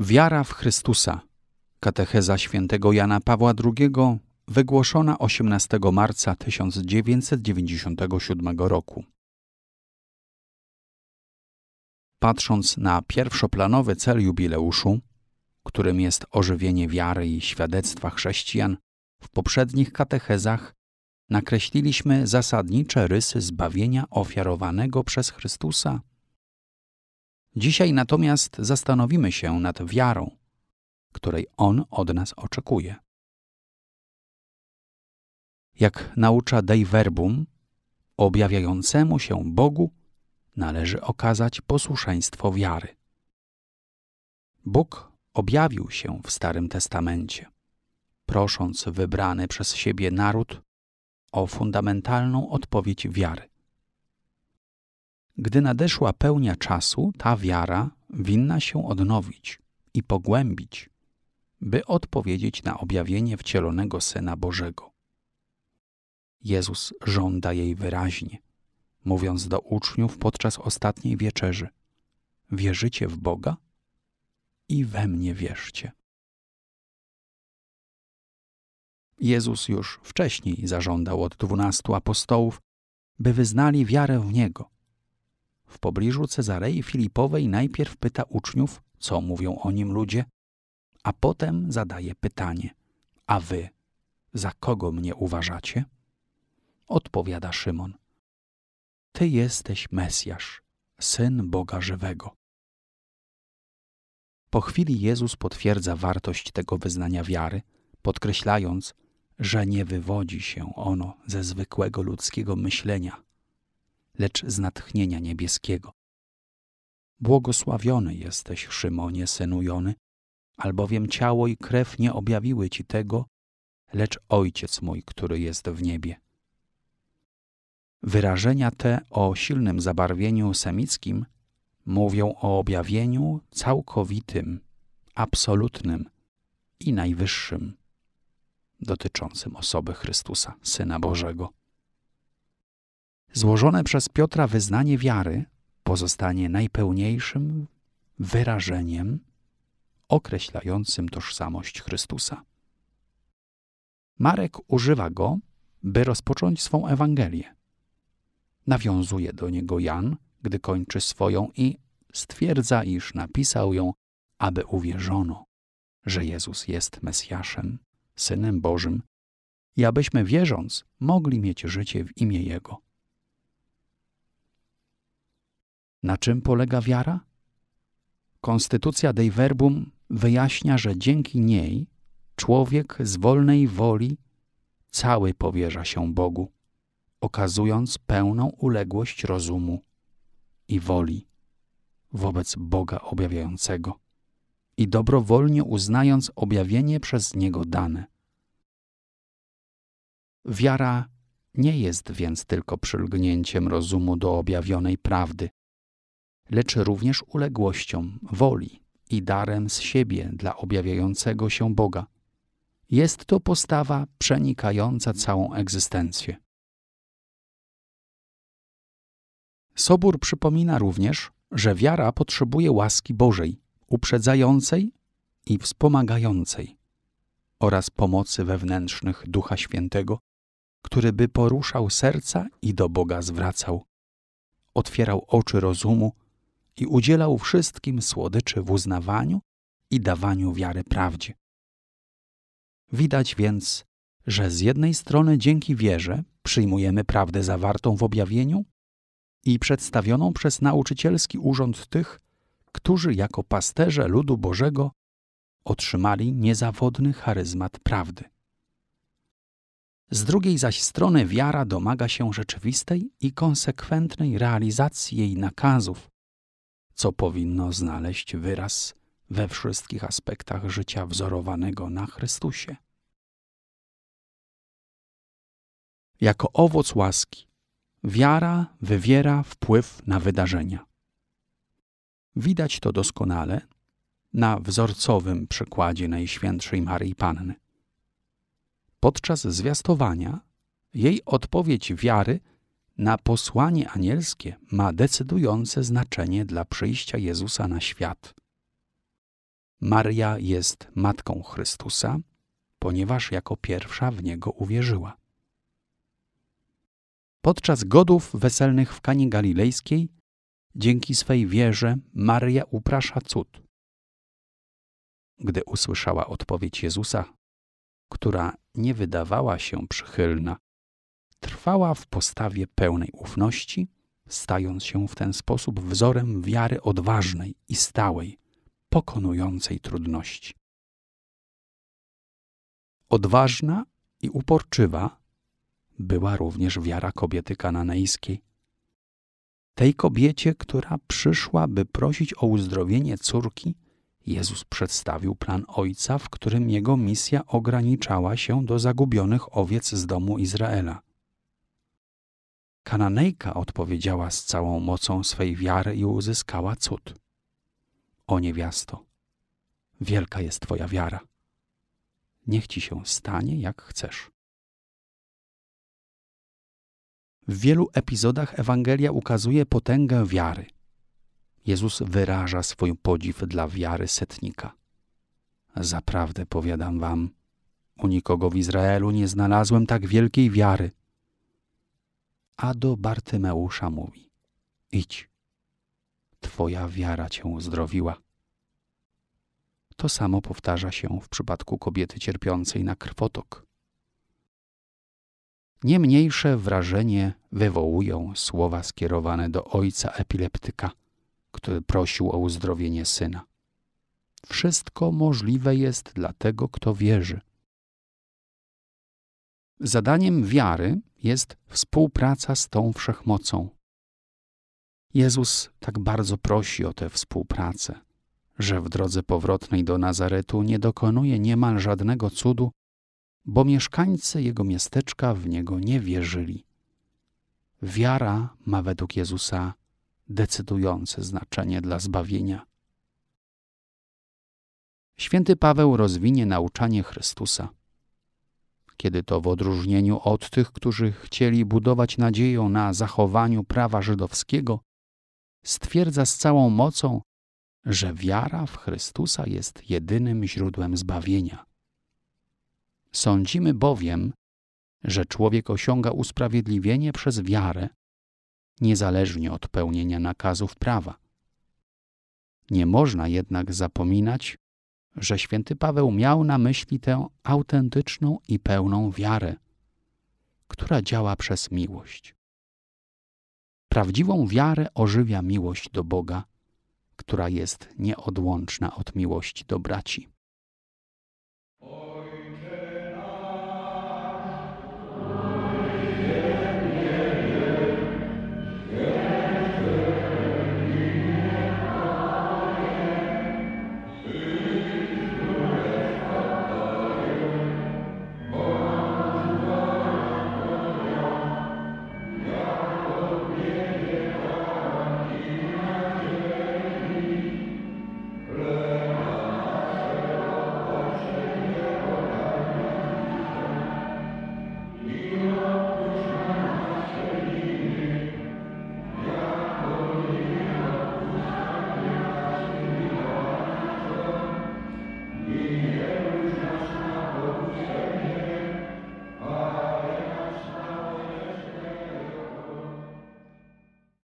Wiara w Chrystusa. Katecheza świętego Jana Pawła II, wygłoszona 18 marca 1997 roku. Patrząc na pierwszoplanowy cel jubileuszu, którym jest ożywienie wiary i świadectwa chrześcijan, w poprzednich katechezach nakreśliliśmy zasadnicze rysy zbawienia ofiarowanego przez Chrystusa Dzisiaj natomiast zastanowimy się nad wiarą, której On od nas oczekuje. Jak naucza Dei Verbum, objawiającemu się Bogu należy okazać posłuszeństwo wiary. Bóg objawił się w Starym Testamencie, prosząc wybrany przez siebie naród o fundamentalną odpowiedź wiary. Gdy nadeszła pełnia czasu, ta wiara winna się odnowić i pogłębić, by odpowiedzieć na objawienie wcielonego Syna Bożego. Jezus żąda jej wyraźnie, mówiąc do uczniów podczas ostatniej wieczerzy: Wierzycie w Boga i we mnie wierzcie. Jezus już wcześniej zażądał od dwunastu apostołów, by wyznali wiarę w Niego, w pobliżu Cezarei Filipowej najpierw pyta uczniów, co mówią o nim ludzie, a potem zadaje pytanie: A wy, za kogo mnie uważacie? Odpowiada Szymon: Ty jesteś Mesjasz, syn Boga żywego. Po chwili Jezus potwierdza wartość tego wyznania wiary, podkreślając, że nie wywodzi się ono ze zwykłego ludzkiego myślenia, lecz z natchnienia niebieskiego. Błogosławiony jesteś, Szymonie, synu Jony, albowiem ciało i krew nie objawiły ci tego, lecz Ojciec mój, który jest w niebie. Wyrażenia te o silnym zabarwieniu semickim mówią o objawieniu całkowitym, absolutnym i najwyższym, dotyczącym osoby Chrystusa, Syna Bożego. Złożone przez Piotra wyznanie wiary pozostanie najpełniejszym wyrażeniem określającym tożsamość Chrystusa. Marek używa go, by rozpocząć swą Ewangelię. Nawiązuje do niego Jan, gdy kończy swoją i stwierdza, iż napisał ją, aby uwierzono, że Jezus jest Mesjaszem, Synem Bożym i abyśmy wierząc mogli mieć życie w imię Jego. Na czym polega wiara? Konstytucja Dei Verbum wyjaśnia, że dzięki niej człowiek z wolnej woli cały powierza się Bogu, okazując pełną uległość rozumu i woli wobec Boga objawiającego i dobrowolnie uznając objawienie przez Niego dane. Wiara nie jest więc tylko przylgnięciem rozumu do objawionej prawdy, lecz również uległością woli i darem z siebie dla objawiającego się Boga. Jest to postawa przenikająca całą egzystencję. Sobór przypomina również, że wiara potrzebuje łaski Bożej, uprzedzającej i wspomagającej, oraz pomocy wewnętrznych Ducha Świętego, który by poruszał serca i do Boga zwracał, otwierał oczy rozumu i udzielał wszystkim słodyczy w uznawaniu i dawaniu wiary prawdzie. Widać więc, że z jednej strony dzięki wierze przyjmujemy prawdę zawartą w objawieniu i przedstawioną przez nauczycielski urząd tych, którzy jako pasterze ludu Bożego otrzymali niezawodny charyzmat prawdy. Z drugiej zaś strony wiara domaga się rzeczywistej i konsekwentnej realizacji jej nakazów, co powinno znaleźć wyraz we wszystkich aspektach życia wzorowanego na Chrystusie. Jako owoc łaski, wiara wywiera wpływ na wydarzenia. Widać to doskonale na wzorcowym przykładzie Najświętszej Maryi Panny. Podczas zwiastowania jej odpowiedź wiary na posłanie anielskie ma decydujące znaczenie dla przyjścia Jezusa na świat. Maria jest matką Chrystusa, ponieważ jako pierwsza w niego uwierzyła. Podczas godów weselnych w Kanie Galilejskiej, dzięki swej wierze, Maria uprasza cud. Gdy usłyszała odpowiedź Jezusa, która nie wydawała się przychylna, Trwała w postawie pełnej ufności, stając się w ten sposób wzorem wiary odważnej i stałej, pokonującej trudności. Odważna i uporczywa była również wiara kobiety kananejskiej. Tej kobiecie, która przyszła, by prosić o uzdrowienie córki, Jezus przedstawił plan Ojca, w którym jego misja ograniczała się do zagubionych owiec z domu Izraela. Kananejka odpowiedziała z całą mocą swej wiary i uzyskała cud. O niewiasto, wielka jest Twoja wiara. Niech Ci się stanie, jak chcesz. W wielu epizodach Ewangelia ukazuje potęgę wiary. Jezus wyraża swój podziw dla wiary setnika. Zaprawdę powiadam wam, u nikogo w Izraelu nie znalazłem tak wielkiej wiary a do Bartymeusza mówi: Idź, Twoja wiara cię uzdrowiła. To samo powtarza się w przypadku kobiety cierpiącej na krwotok. Nie mniejsze wrażenie wywołują słowa skierowane do ojca epileptyka, który prosił o uzdrowienie syna. Wszystko możliwe jest dla tego, kto wierzy. Zadaniem wiary jest współpraca z tą wszechmocą. Jezus tak bardzo prosi o tę współpracę, że w drodze powrotnej do Nazaretu nie dokonuje niemal żadnego cudu, bo mieszkańcy jego miasteczka w niego nie wierzyli. Wiara ma według Jezusa decydujące znaczenie dla zbawienia. Święty Paweł rozwinie nauczanie Chrystusa kiedy to w odróżnieniu od tych, którzy chcieli budować nadzieję na zachowaniu prawa żydowskiego, stwierdza z całą mocą, że wiara w Chrystusa jest jedynym źródłem zbawienia. Sądzimy bowiem, że człowiek osiąga usprawiedliwienie przez wiarę, niezależnie od pełnienia nakazów prawa. Nie można jednak zapominać, że święty Paweł miał na myśli tę autentyczną i pełną wiarę, która działa przez miłość. Prawdziwą wiarę ożywia miłość do Boga, która jest nieodłączna od miłości do braci.